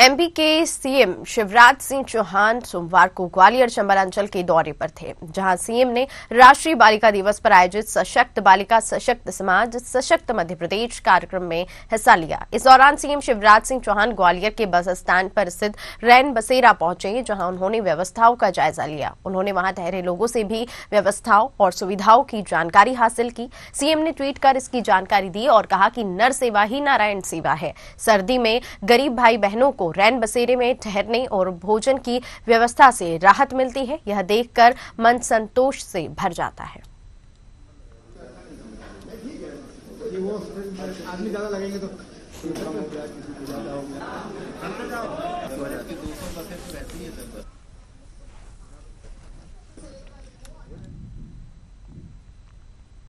MP के CM Shivraj Singh Chauhan सोमवार को ग्वालियर चंबलांचल के दौरे पर थे जहां सीएम ने राष्ट्रीय बालिका दिवस पर आयोजित सशक्त बालिका सशक्त समाज सशक्त मध्य प्रदेश कार्यक्रम में हिस्सा लिया इस दौरान सीएम शिवराज सिंह चौहान ग्वालियर के बस स्टैंड पर स्थित रैन बसेरा पहुंचे जहां उन्होंने व्यवस्थाओं का जायजा लिया उन्होंने वहां ठहरे लोगों से भी व्यवस्थाओं और सुविधाओं की जानकारी हासिल की सीएम ने ट्वीट कर इसकी जानकारी दी और कहा कि नर सेवा ही नारायण सेवा है सर्दी में गरीब भाई बहनों को रैन बसेरे में ठहरने और भोजन की व्यवस्था से राहत मिलती है यह देखकर मन संतोष से भर जाता है आदमी ज्यादा लगेंगे तो